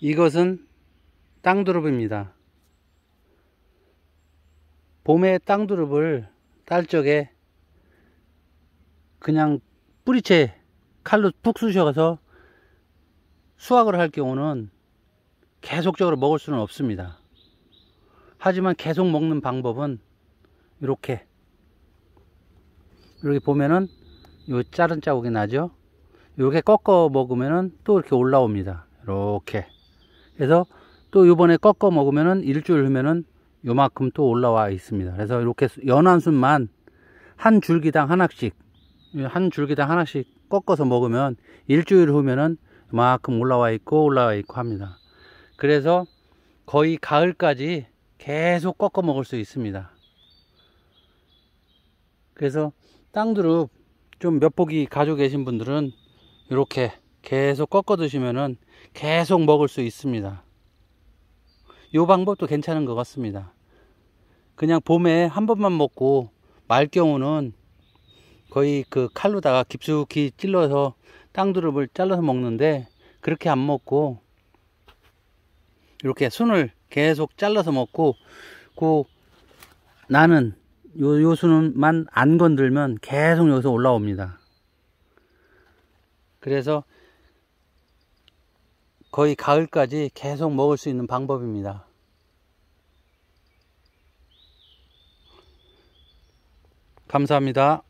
이것은 땅두릅입니다. 봄에 땅두릅을 딸 적에 그냥 뿌리채 칼로 푹 쑤셔서 수확을 할 경우는 계속적으로 먹을 수는 없습니다. 하지만 계속 먹는 방법은 이렇게 이렇게 보면은 요 자른 자국이 나죠. 이렇게 꺾어 먹으면은 또 이렇게 올라옵니다. 이렇게 그래서 또 요번에 꺾어 먹으면은 일주일 후면은 요만큼 또 올라와 있습니다. 그래서 이렇게 연한순만 한 줄기당 하나씩 한 줄기당 하나씩 꺾어서 먹으면 일주일 후면은 요만큼 올라와 있고 올라와 있고 합니다. 그래서 거의 가을까지 계속 꺾어 먹을 수 있습니다. 그래서 땅두릅 좀 몇 포기 가지고 계신 분들은 이렇게 계속 꺾어 드시면은 계속 먹을 수 있습니다 요 방법도 괜찮은 것 같습니다 그냥 봄에 한 번만 먹고 말 경우는 거의 그 칼로다가 깊숙이 찔러서 땅두릅을 잘라서 먹는데 그렇게 안 먹고 이렇게 순을 계속 잘라서 먹고 그 나는 요, 요 순만 안 건들면 계속 여기서 올라옵니다 그래서 거의 가을까지 계속 먹을 수 있는 방법입니다. 감사합니다.